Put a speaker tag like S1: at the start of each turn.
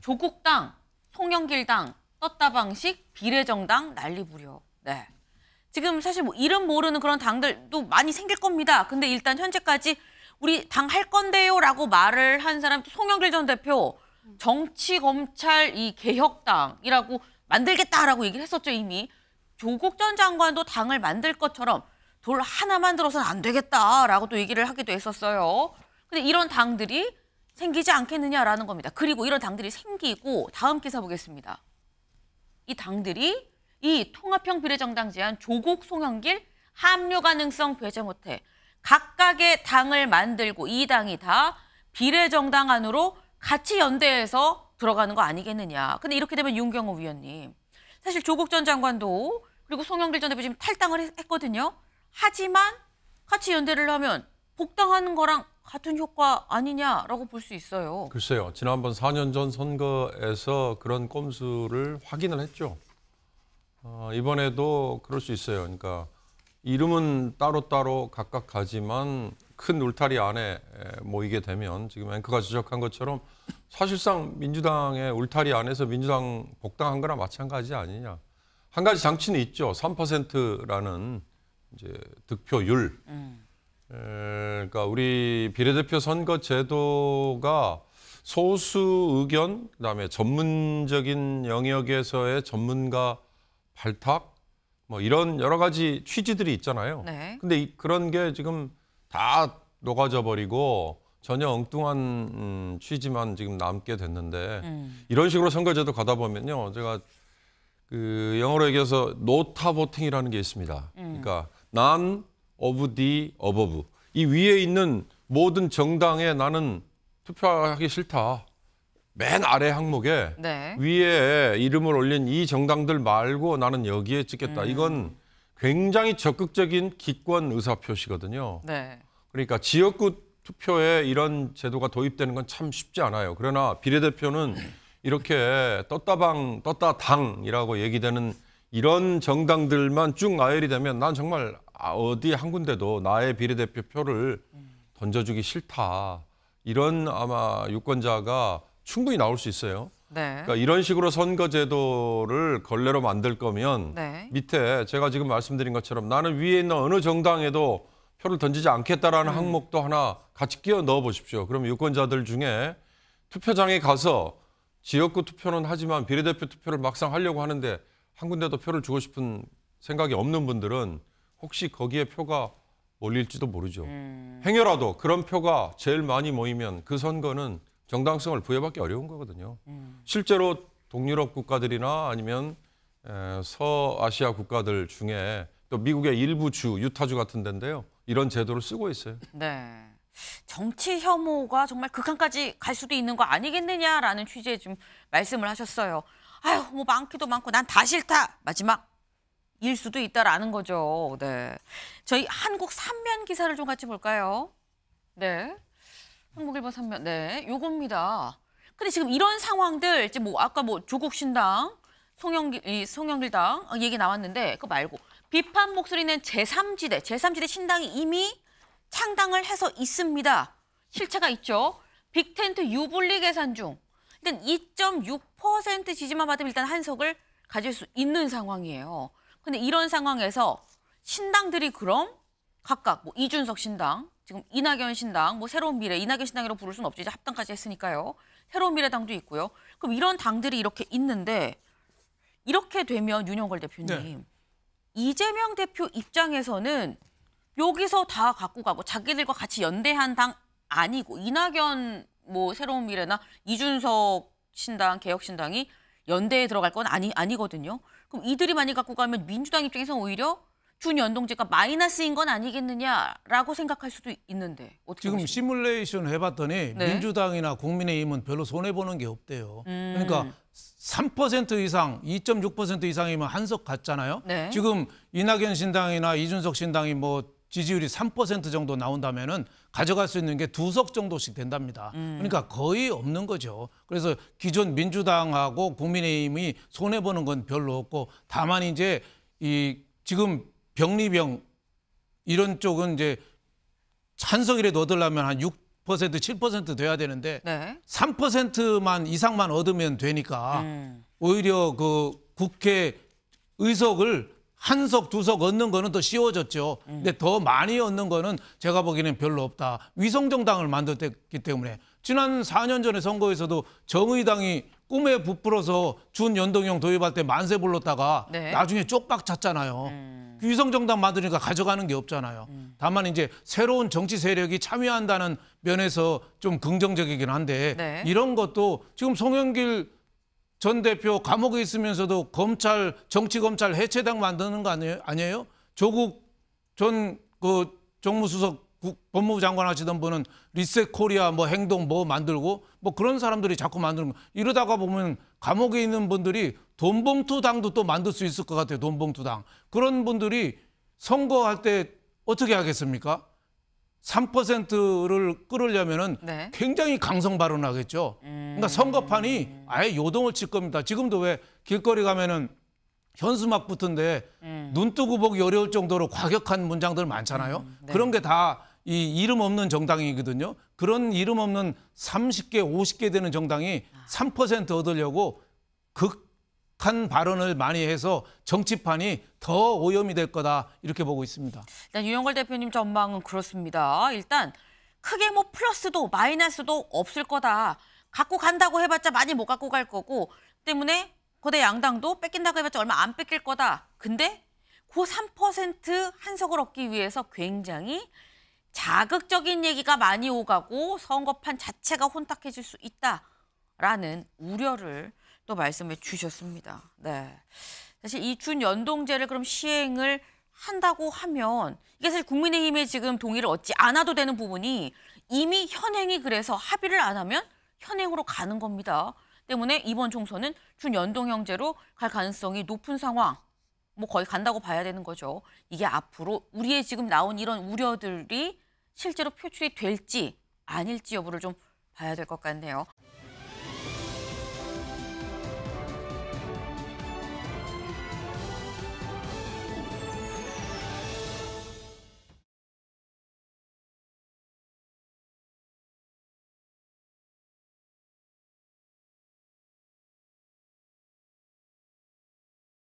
S1: 조국당, 송영길당, 떴다방식, 비례정당 난리 부려. 네. 지금 사실 뭐 이름 모르는 그런 당들도 많이 생길 겁니다. 근데 일단 현재까지 우리 당 할 건데요라고 말을 한 사람 송영길 전 대표 정치 검찰 이 개혁당이라고 만들겠다라고 얘기를 했었죠 이미 조국 전 장관도 당을 만들 것처럼 돌 하나만 들어서는 안 되겠다라고 또 얘기를 하기도 했었어요. 근데 이런 당들이 생기지 않겠느냐라는 겁니다. 그리고 이런 당들이 생기고 다음 기사 보겠습니다. 이 당들이 이 통합형 비례정당 제안 조국 송영길 합류 가능성 배제 못해 각각의 당을 만들고 이 당이 다 비례정당 안으로 같이 연대해서 들어가는 거 아니겠느냐. 근데 이렇게 되면 윤경호 위원님 사실 조국 전 장관도 그리고 송영길 전 대표 지금 탈당을 했거든요. 하지만 같이 연대를 하면 복당하는 거랑 같은 효과 아니냐라고 볼 수 있어요.
S2: 글쎄요. 지난번 4년 전 선거에서 그런 꼼수를 확인을 했죠. 어, 이번에도 그럴 수 있어요. 그러니까 이름은 따로따로 각각 가지만 큰 울타리 안에 모이게 되면 지금 앵커가 지적한 것처럼 사실상 민주당의 울타리 안에서 민주당 복당한 거나 마찬가지 아니냐. 한 가지 장치는 있죠. 3%라는 이제 득표율. 음. 에, 그러니까 우리 비례대표 선거 제도가 소수 의견, 그다음에 전문적인 영역에서의 전문가 발탁, 뭐 이런 여러 가지 취지들이 있잖아요. 네. 근데 이, 그런 게 지금 다 녹아져 버리고 전혀 엉뚱한 음, 취지만 지금 남게 됐는데 음. 이런 식으로 선거제도 가다 보면요, 제가 그 영어로 얘기해서 노타 보팅이라는 게 있습니다. 음. 그러니까 난 오브 디 어버브. 이 위에 있는 모든 정당에 나는 투표하기 싫다. 맨 아래 항목에 네. 위에 이름을 올린 이 정당들 말고 나는 여기에 찍겠다. 음. 이건 굉장히 적극적인 기권 의사표시거든요. 네. 그러니까 지역구 투표에 이런 제도가 도입되는 건 참 쉽지 않아요. 그러나 비례대표는 이렇게 떴다방, 떴다당이라고 얘기되는 이런 정당들만 쭉 나열이 되면 난 정말 아, 어디 한 군데도 나의 비례대표 표를 던져주기 싫다. 이런 아마 유권자가 충분히 나올 수 있어요. 네. 그러니까 이런 식으로 선거제도를 걸레로 만들 거면 네. 밑에 제가 지금 말씀드린 것처럼 나는 위에 있는 어느 정당에도 표를 던지지 않겠다라는 음. 항목도 하나 같이 끼워 넣어 보십시오. 그럼 유권자들 중에 투표장에 가서 지역구 투표는 하지만 비례대표 투표를 막상 하려고 하는데 한 군데도 표를 주고 싶은 생각이 없는 분들은 혹시 거기에 표가 몰릴지도 모르죠. 음. 행여라도 그런 표가 제일 많이 모이면 그 선거는 정당성을 부여받기 어려운 거거든요. 음. 실제로 동유럽 국가들이나 아니면 서아시아 국가들 중에 또 미국의 일부 주, 유타주 같은 데인데요. 이런 제도를 쓰고 있어요.
S1: 네. 정치 혐오가 정말 극한까지 갈 수도 있는 거 아니겠느냐라는 취지의 좀 말씀을 하셨어요. 아유, 뭐 많기도 많고 난 다 싫다. 마지막 일 수도 있다라는 거죠. 네. 저희 한국 삼면 기사를 좀 같이 볼까요? 네. 한국일보 삼면. 네. 요겁니다. 근데 지금 이런 상황들 이제 뭐 아까 뭐 조국 신당 송영길 송영길당 얘기 나왔는데 그거 말고 비판 목소리는 제3지대 제3지대 신당이 이미 창당을 해서 있습니다. 실체가 있죠. 빅텐트 유불리 계산 중. 일단 2.6% 지지만 받으면 일단 한석을 가질 수 있는 상황이에요. 근데 이런 상황에서 신당들이 그럼 각각 뭐 이준석 신당, 지금 이낙연 신당, 뭐 새로운 미래, 이낙연 신당이라고 부를 수는 없지. 이제 합당까지 했으니까요. 새로운 미래당도 있고요. 그럼 이런 당들이 이렇게 있는데 이렇게 되면 윤영걸 대표님 네. 이재명 대표 입장에서는 여기서 다 갖고 가고 자기들과 같이 연대한 당 아니고 이낙연 뭐 새로운 미래나 이준석 신당 개혁신당이 연대에 들어갈 건 아니, 아니거든요. 그럼 이들이 많이 갖고 가면 민주당 입장에서 는 오히려 준연동제가 마이너스인 건 아니겠느냐라고 생각할 수도 있는데 어떻게 지금 보십니까?
S3: 시뮬레이션 해봤더니 네. 민주당이나 국민의힘은 별로 손해보는 게 없대요.
S1: 음. 그러니까
S3: 3% 이상, 2.6% 이상이면 한석 같잖아요. 네. 지금 이낙연 신당이나 이준석 신당이 뭐 지지율이 3% 정도 나온다면은 가져갈 수 있는 게 두 석 정도씩 된답니다. 음. 그러니까 거의 없는 거죠. 그래서 기존 민주당하고 국민의힘이 손해 보는 건 별로 없고 다만 이제 이 지금 병리병 이런 쪽은 이제 찬성이라도 얻으려면 한 6. 6% 7% 돼야 되는데 네. 3%만 이상만 얻으면 되니까 음. 오히려 그 국회 의석을 한 석, 두 석 얻는 거는 더 쉬워졌죠. 근데 더 많이 얻는 거는 제가 보기에는 별로 없다. 위성정당을 만들었기 때문에 지난 4년 전에 선거에서도 정의당이 꿈에 부풀어서 준연동형 도입할 때 만세 불렀다가 네. 나중에 쪽박 찼잖아요. 음. 그 위성정당 만드니까 가져가는 게 없잖아요. 음. 다만 이제 새로운 정치 세력이 참여한다는 면에서 좀 긍정적이긴 한데 네. 이런 것도 지금 송영길 전 대표 감옥에 있으면서도 검찰 정치검찰 해체당 만드는 거 아니에요? 아니에요? 조국 전 그 정무수석 법무부 장관 하시던 분은 리셋 코리아 뭐 행동 뭐 만들고 뭐 그런 사람들이 자꾸 만드는 거. 이러다가 보면 감옥에 있는 분들이 돈봉투 당도 또 만들 수 있을 것 같아요. 돈봉투 당. 그런 분들이 선거할 때 어떻게 하겠습니까? 3%를 끌으려면은 네. 굉장히 강성 발언하겠죠. 그러니까 음... 그러니까 선거판이 아예 요동을 칠 겁니다. 지금도 왜 길거리 가면은 현수막 붙은데 음... 눈 뜨고 보기 어려울 정도로 과격한 문장들 많잖아요. 음, 네. 그런 게 다 이 이름 없는 정당이거든요. 그런 이름 없는 30개, 50개 되는 정당이 3% 얻으려고 극한 발언을 많이 해서 정치판이 더 오염이 될 거다 이렇게 보고 있습니다.
S1: 일단 유영걸 대표님 전망은 그렇습니다. 일단 크게 뭐 플러스도 마이너스도 없을 거다. 갖고 간다고 해봤자 많이 못 갖고 갈 거고 그 때문에 거대 양당도 뺏긴다고 해봤자 얼마 안 뺏길 거다. 근데 고3% 그 한석을 얻기 위해서 굉장히 자극적인 얘기가 많이 오가고 선거판 자체가 혼탁해질 수 있다라는 우려를 또 말씀해 주셨습니다. 네. 사실 이 준연동제를 그럼 시행을 한다고 하면 이게 사실 국민의힘에 지금 동의를 얻지 않아도 되는 부분이 이미 현행이 그래서 합의를 안 하면 현행으로 가는 겁니다. 때문에 이번 총선은 준연동형제로 갈 가능성이 높은 상황. 뭐 거의 간다고 봐야 되는 거죠. 이게 앞으로 우리의 지금 나온 이런 우려들이 실제로 표출이 될지 아닐지 여부를 좀 봐야 될 것 같네요.